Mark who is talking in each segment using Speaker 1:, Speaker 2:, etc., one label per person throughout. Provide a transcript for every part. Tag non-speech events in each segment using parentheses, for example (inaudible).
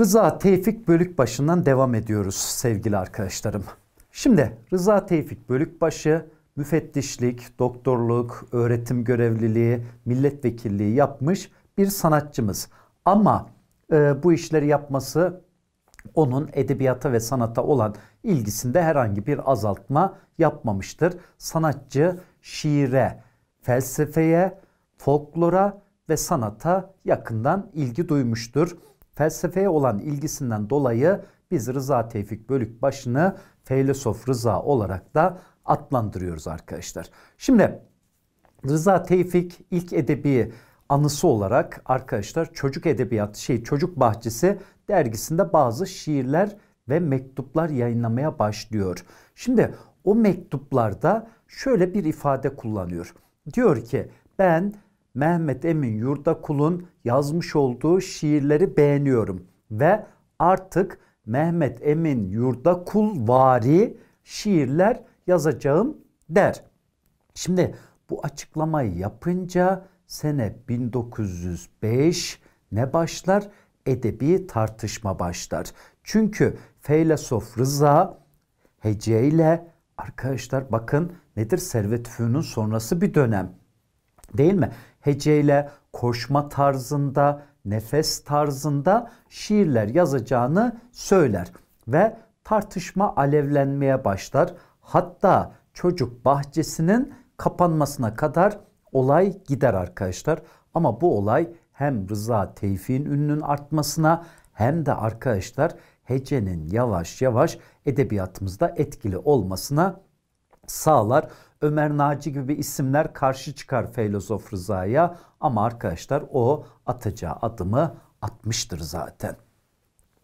Speaker 1: Rıza Tevfik Bölükbaşı'ndan devam ediyoruz sevgili arkadaşlarım. Şimdi Rıza Tevfik Bölükbaşı müfettişlik, doktorluk, öğretim görevliliği, milletvekilliği yapmış bir sanatçımız. Ama e, bu işleri yapması onun edebiyata ve sanata olan ilgisinde herhangi bir azaltma yapmamıştır. Sanatçı şiire, felsefeye, folklora ve sanata yakından ilgi duymuştur felsefeye olan ilgisinden dolayı biz Rıza Tevfik başını Feylesof Rıza olarak da adlandırıyoruz arkadaşlar. Şimdi Rıza Tevfik ilk edebi anısı olarak arkadaşlar çocuk edebiyat şey çocuk bahçesi dergisinde bazı şiirler ve mektuplar yayınlamaya başlıyor. Şimdi o mektuplarda şöyle bir ifade kullanıyor. Diyor ki ben Mehmet Emin Yurdakul'un yazmış olduğu şiirleri beğeniyorum ve artık Mehmet Emin Yurdakul vari şiirler yazacağım der. Şimdi bu açıklamayı yapınca sene 1905 ne başlar? Edebi tartışma başlar. Çünkü feylesof Rıza Hece ile arkadaşlar bakın nedir Servet Fünun sonrası bir dönem değil mi? heceyle, koşma tarzında, nefes tarzında şiirler yazacağını söyler ve tartışma alevlenmeye başlar. Hatta çocuk bahçesinin kapanmasına kadar olay gider arkadaşlar. Ama bu olay hem Rıza Tevfik'in ününün artmasına hem de arkadaşlar hecenin yavaş yavaş edebiyatımızda etkili olmasına sağlar. Ömer Naci gibi isimler karşı çıkar filozof Rıza'ya ama arkadaşlar o atacağı adımı atmıştır zaten.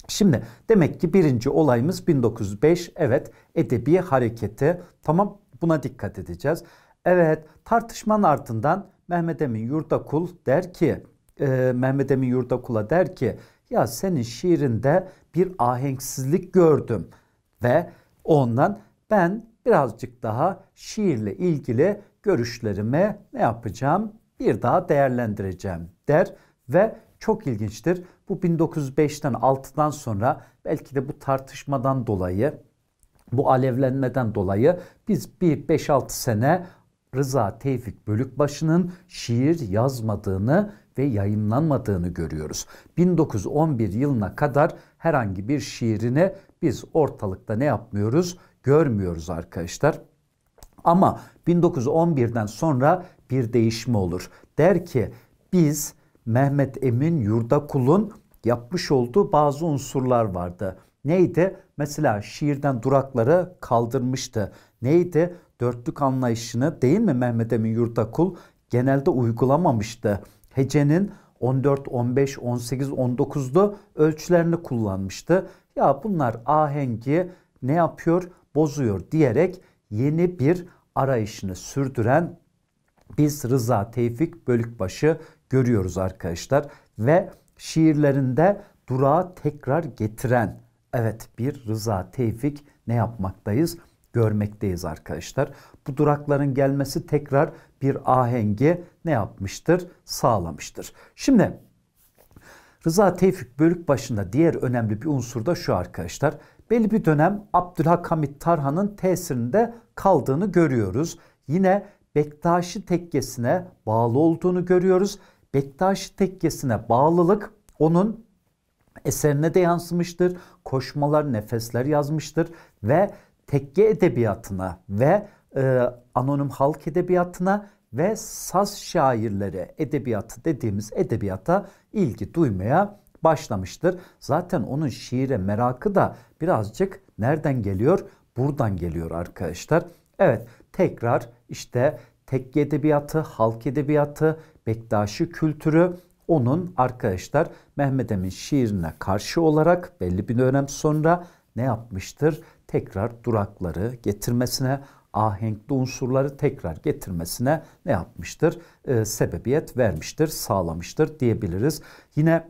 Speaker 1: Şimdi demek ki birinci olayımız 1905 evet edebi hareketi tamam buna dikkat edeceğiz. Evet tartışmanın ardından Mehmet Emin Yurdakul der ki e, Mehmet Emin Yurdakul'a der ki ya senin şiirinde bir ahenksizlik gördüm ve ondan ben birazcık daha şiirle ilgili görüşlerimi ne yapacağım? Bir daha değerlendireceğim der ve çok ilginçtir. Bu 1905'ten 6'dan sonra belki de bu tartışmadan dolayı bu alevlenmeden dolayı biz bir 5-6 sene Rıza Tevfik Bölükbaşı'nın şiir yazmadığını ve yayınlanmadığını görüyoruz. 1911 yılına kadar herhangi bir şiirini biz ortalıkta ne yapmıyoruz? görmüyoruz arkadaşlar. Ama 1911'den sonra bir değişme olur. Der ki biz Mehmet Emin Yurdakul'un yapmış olduğu bazı unsurlar vardı. Neydi? Mesela şiirden durakları kaldırmıştı. Neydi? Dörtlük anlayışını değil mi Mehmet Emin Yurtakul genelde uygulamamıştı. Hecenin 14, 15, 18, 19'lu ölçülerini kullanmıştı. Ya bunlar ahengi ne yapıyor? bozuyor diyerek yeni bir arayışını sürdüren biz Rıza Tevfik Bölükbaşı görüyoruz arkadaşlar ve şiirlerinde durağı tekrar getiren evet bir Rıza Tevfik ne yapmaktayız? Görmekteyiz arkadaşlar. Bu durakların gelmesi tekrar bir ahengi ne yapmıştır? Sağlamıştır. Şimdi Rıza Tevfik Bölükbaşı'nda diğer önemli bir unsur da şu arkadaşlar belli bir dönem Abdülhak Hamit Tarhan'ın tesirinde kaldığını görüyoruz. Yine Bektaşi tekkesine bağlı olduğunu görüyoruz. Bektaşi tekkesine bağlılık onun eserine de yansımıştır. Koşmalar, nefesler yazmıştır ve tekke edebiyatına ve e, anonim halk edebiyatına ve saz şairleri edebiyatı dediğimiz edebiyata ilgi duymaya başlamıştır. Zaten onun şiire merakı da birazcık nereden geliyor? Buradan geliyor arkadaşlar. Evet tekrar işte tek edebiyatı, halk edebiyatı, Bektaşi kültürü onun arkadaşlar Mehmet Emin şiirine karşı olarak belli bir dönem sonra ne yapmıştır? Tekrar durakları getirmesine, ahenkli unsurları tekrar getirmesine ne yapmıştır? E, sebebiyet vermiştir, sağlamıştır diyebiliriz. Yine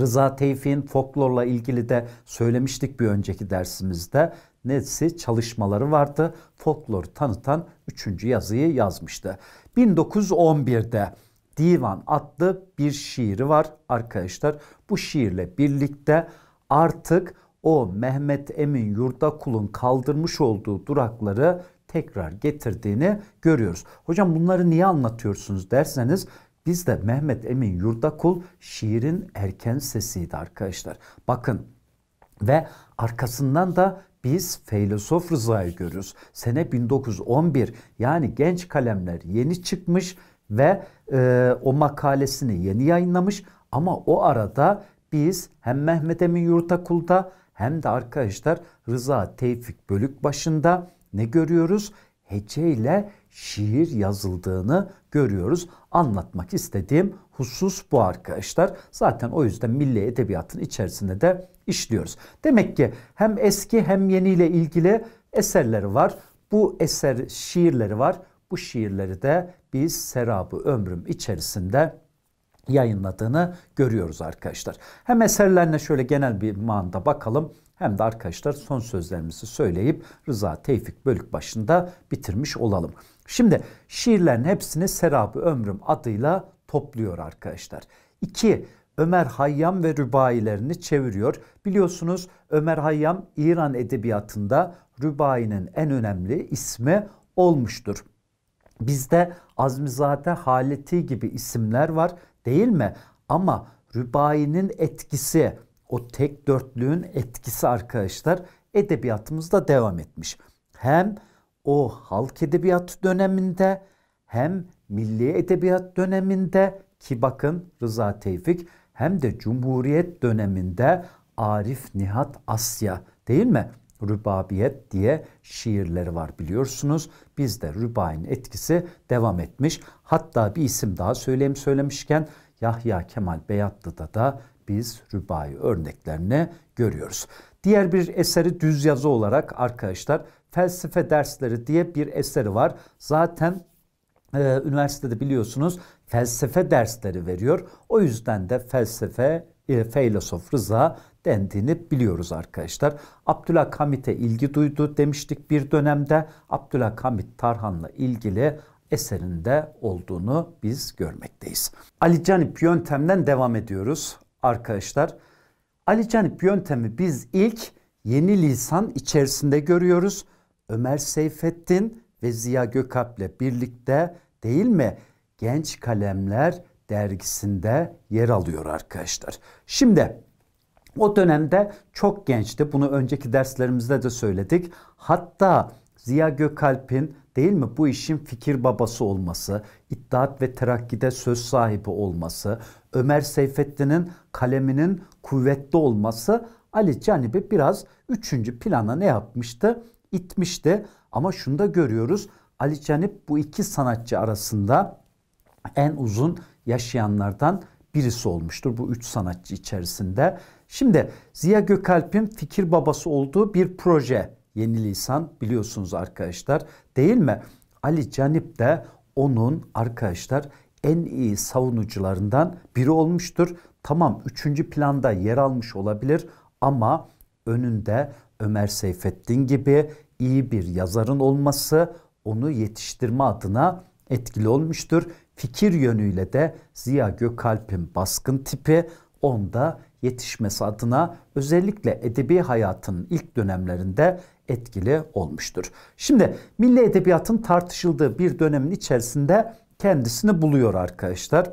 Speaker 1: Rıza Tevfik'in folklorla ilgili de söylemiştik bir önceki dersimizde. Nesi çalışmaları vardı. Folkloru tanıtan üçüncü yazıyı yazmıştı. 1911'de Divan adlı bir şiiri var arkadaşlar. Bu şiirle birlikte artık o Mehmet Emin Yurdakul'un kaldırmış olduğu durakları tekrar getirdiğini görüyoruz. Hocam bunları niye anlatıyorsunuz derseniz biz de Mehmet Emin Yurdakul şiirin erken sesiydi arkadaşlar. Bakın ve arkasından da biz Feylosof Rıza'yı görürüz. Sene 1911 yani genç kalemler yeni çıkmış ve e, o makalesini yeni yayınlamış ama o arada biz hem Mehmet Emin Yurtakul'da hem de arkadaşlar Rıza Tevfik Bölükbaşı'nda ne görüyoruz? Hece ile şiir yazıldığını görüyoruz. Anlatmak istediğim husus bu arkadaşlar. Zaten o yüzden milli edebiyatın içerisinde de işliyoruz. Demek ki hem eski hem yeni ile ilgili eserleri var. Bu eser şiirleri var. Bu şiirleri de biz Serabı Ömrüm içerisinde yayınladığını görüyoruz arkadaşlar. Hem eserlerine şöyle genel bir manda bakalım hem de arkadaşlar son sözlerimizi söyleyip Rıza Tevfik Bölükbaşı'nda bitirmiş olalım. Şimdi şiirlerin hepsini Serabı Ömrüm adıyla topluyor arkadaşlar. 2. Ömer Hayyam ve rübailerini çeviriyor. Biliyorsunuz Ömer Hayyam İran edebiyatında rübainin en önemli ismi olmuştur. Bizde Azmizade Haleti gibi isimler var değil mi? Ama rübainin etkisi, o tek dörtlüğün etkisi arkadaşlar edebiyatımızda devam etmiş. Hem o halk edebiyat döneminde hem milli edebiyat döneminde ki bakın Rıza Tevfik hem de Cumhuriyet döneminde Arif Nihat Asya değil mi? Rübabiyet diye şiirleri var biliyorsunuz. Bizde rübain etkisi devam etmiş. Hatta bir isim daha söyleyeyim söylemişken Yahya Kemal Beyatlı'da da biz rübai örneklerini görüyoruz. Diğer bir eseri düz yazı olarak arkadaşlar felsefe dersleri diye bir eseri var. Zaten e, üniversitede biliyorsunuz felsefe dersleri veriyor. O yüzden de felsefe e, filosof Rıza dendiğini biliyoruz arkadaşlar. Abdülhamit'e ilgi duydu demiştik bir dönemde. Abdülhamit Tarhan'la ilgili eserinde olduğunu biz görmekteyiz. Ali Canip yöntemden devam ediyoruz arkadaşlar. Ali Canip yöntemi biz ilk yeni lisan içerisinde görüyoruz. Ömer Seyfettin ve Ziya Gökalp'le birlikte değil mi? Genç Kalemler dergisinde yer alıyor arkadaşlar. Şimdi o dönemde çok gençti. Bunu önceki derslerimizde de söyledik. Hatta Ziya Gökalp'in değil mi bu işin fikir babası olması, İttihat ve Terakki'de söz sahibi olması, Ömer Seyfettin'in kaleminin kuvvetli olması Ali Canib'i biraz üçüncü plana ne yapmıştı? itmişti. Ama şunu da görüyoruz. Ali Canip bu iki sanatçı arasında en uzun yaşayanlardan birisi olmuştur bu üç sanatçı içerisinde. Şimdi Ziya Gökalp'in fikir babası olduğu bir proje Yeni Lisan biliyorsunuz arkadaşlar değil mi? Ali Canip de onun arkadaşlar en iyi savunucularından biri olmuştur. Tamam üçüncü planda yer almış olabilir ama önünde Ömer Seyfettin gibi iyi bir yazarın olması onu yetiştirme adına etkili olmuştur. Fikir yönüyle de Ziya Gökalp'in baskın tipi onda yetişmesi adına özellikle edebi hayatın ilk dönemlerinde etkili olmuştur. Şimdi milli edebiyatın tartışıldığı bir dönemin içerisinde kendisini buluyor arkadaşlar.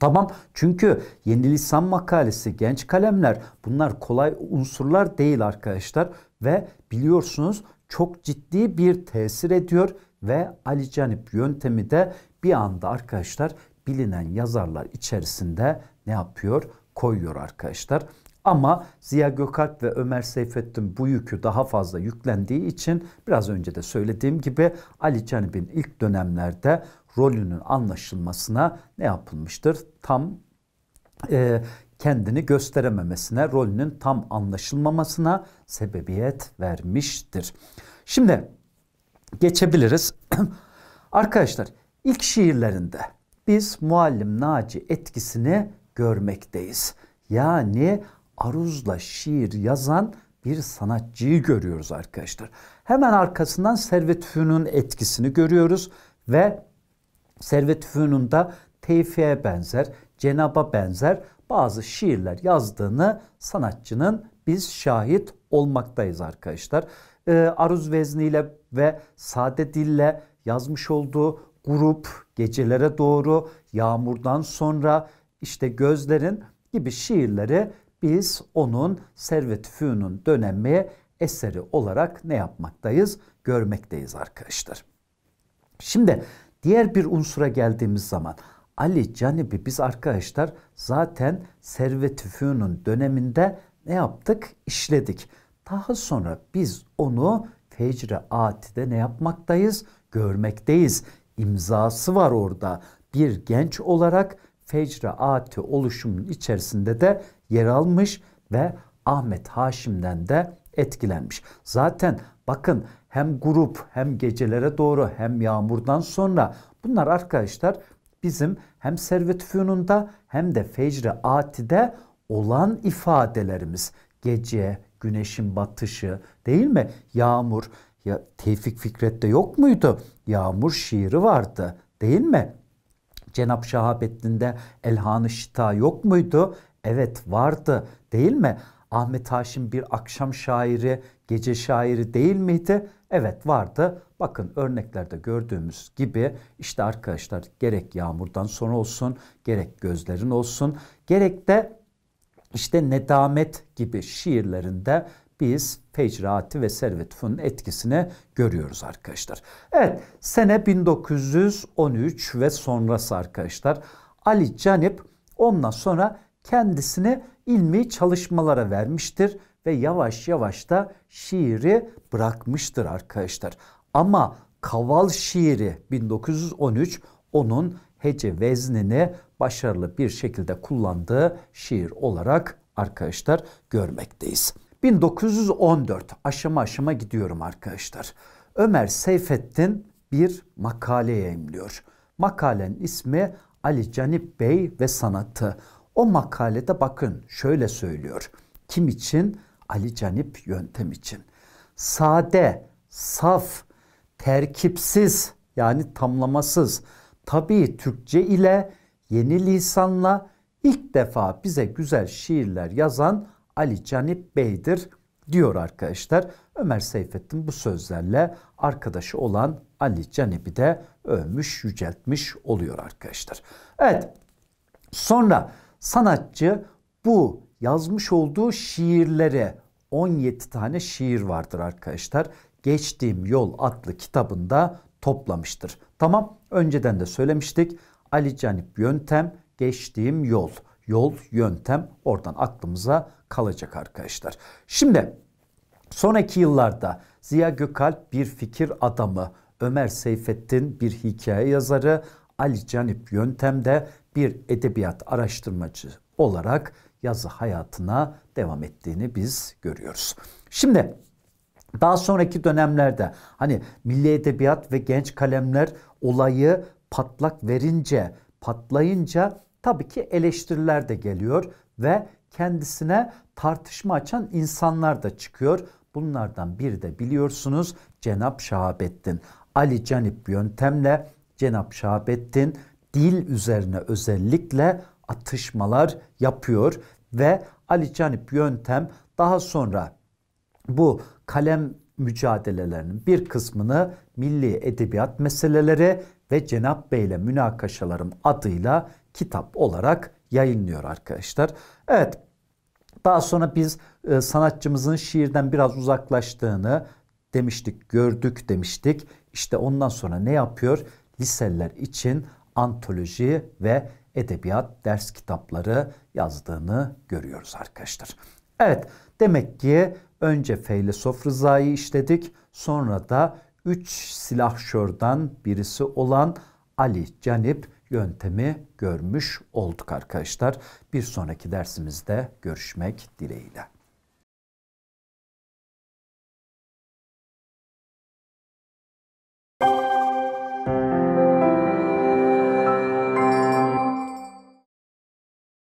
Speaker 1: Tamam çünkü yeni lisan makalesi, genç kalemler bunlar kolay unsurlar değil arkadaşlar ve biliyorsunuz çok ciddi bir tesir ediyor ve Ali Canip yöntemi de bir anda arkadaşlar bilinen yazarlar içerisinde ne yapıyor? Koyuyor arkadaşlar. Ama Ziya Gökalp ve Ömer Seyfettin bu yükü daha fazla yüklendiği için biraz önce de söylediğim gibi Ali Canip'in ilk dönemlerde rolünün anlaşılmasına ne yapılmıştır? Tam e, kendini gösterememesine, rolünün tam anlaşılmamasına sebebiyet vermiştir. Şimdi geçebiliriz. (clears throat) Arkadaşlar ilk şiirlerinde biz muallim Naci etkisini görmekteyiz. Yani aruzla şiir yazan bir sanatçıyı görüyoruz arkadaşlar. Hemen arkasından Servet Fünun etkisini görüyoruz ve Servet Fünun'da Tevfi'ye benzer, Cenab'a benzer bazı şiirler yazdığını sanatçının biz şahit olmaktayız arkadaşlar. E, aruz vezniyle ve sade dille yazmış olduğu grup, gecelere doğru, yağmurdan sonra işte gözlerin gibi şiirleri biz onun Servet Fünun dönemi eseri olarak ne yapmaktayız? Görmekteyiz arkadaşlar. Şimdi diğer bir unsura geldiğimiz zaman Ali Canibi biz arkadaşlar zaten Servet Üfü'nün döneminde ne yaptık? İşledik. Daha sonra biz onu Fecre Ati'de ne yapmaktayız? Görmekteyiz. İmzası var orada. Bir genç olarak Fecre Ati oluşumun içerisinde de yer almış ve Ahmet Haşim'den de etkilenmiş. Zaten bakın hem grup hem gecelere doğru hem yağmurdan sonra bunlar arkadaşlar bizim hem servet fünunda hem de fecre atide olan ifadelerimiz. Gece, güneşin batışı değil mi? Yağmur. Ya Tevfik Fikret'te yok muydu? Yağmur şiiri vardı değil mi? Cenap Şahabettin'de Elhan-ı Şita yok muydu? Evet vardı değil mi? Ahmet Haşim bir akşam şairi, gece şairi değil miydi? Evet vardı. Bakın örneklerde gördüğümüz gibi işte arkadaşlar gerek yağmurdan sonra olsun, gerek gözlerin olsun, gerek de işte nedamet gibi şiirlerinde biz fecraati ve servet fünun etkisini görüyoruz arkadaşlar. Evet sene 1913 ve sonrası arkadaşlar Ali Canip ondan sonra kendisini ilmi çalışmalara vermiştir ve yavaş yavaş da şiiri bırakmıştır arkadaşlar. Ama Kaval şiiri 1913 onun hece veznini başarılı bir şekilde kullandığı şiir olarak arkadaşlar görmekteyiz. 1914 aşama aşama gidiyorum arkadaşlar. Ömer Seyfettin bir makale yayımlıyor. Makalenin ismi Ali Canip Bey ve Sanatı. O makalede bakın şöyle söylüyor. Kim için? Ali Canip yöntem için. Sade, saf, terkipsiz yani tamlamasız tabii Türkçe ile yeni lisanla ilk defa bize güzel şiirler yazan Ali Canip Bey'dir diyor arkadaşlar. Ömer Seyfettin bu sözlerle arkadaşı olan Ali Canip'i de övmüş, yüceltmiş oluyor arkadaşlar. Evet. Sonra sanatçı bu yazmış olduğu şiirleri 17 tane şiir vardır arkadaşlar. Geçtiğim Yol adlı kitabında toplamıştır. Tamam önceden de söylemiştik. Ali Canip Yöntem Geçtiğim Yol. Yol, yöntem oradan aklımıza kalacak arkadaşlar. Şimdi sonraki yıllarda Ziya Gökalp bir fikir adamı, Ömer Seyfettin bir hikaye yazarı, Ali Canip Yöntem de bir edebiyat araştırmacı olarak yazı hayatına devam ettiğini biz görüyoruz. Şimdi daha sonraki dönemlerde hani milli edebiyat ve genç kalemler olayı patlak verince, patlayınca tabii ki eleştiriler de geliyor ve kendisine tartışma açan insanlar da çıkıyor. Bunlardan biri de biliyorsunuz Cenap Şahabettin. Ali Canip yöntemle Cenap Şahabettin dil üzerine özellikle atışmalar yapıyor ve Ali Canip yöntem daha sonra bu kalem mücadelelerinin bir kısmını milli edebiyat meseleleri ve Cenap Bey'le münakaşalarım adıyla kitap olarak yayınlıyor arkadaşlar. Evet daha sonra biz e, sanatçımızın şiirden biraz uzaklaştığını demiştik, gördük demiştik. İşte ondan sonra ne yapıyor? Liseler için antoloji ve edebiyat ders kitapları yazdığını görüyoruz arkadaşlar. Evet demek ki Önce feylesof Rıza'yı işledik. Sonra da üç silahşörden birisi olan Ali Canip yöntemi görmüş olduk arkadaşlar. Bir sonraki dersimizde görüşmek dileğiyle.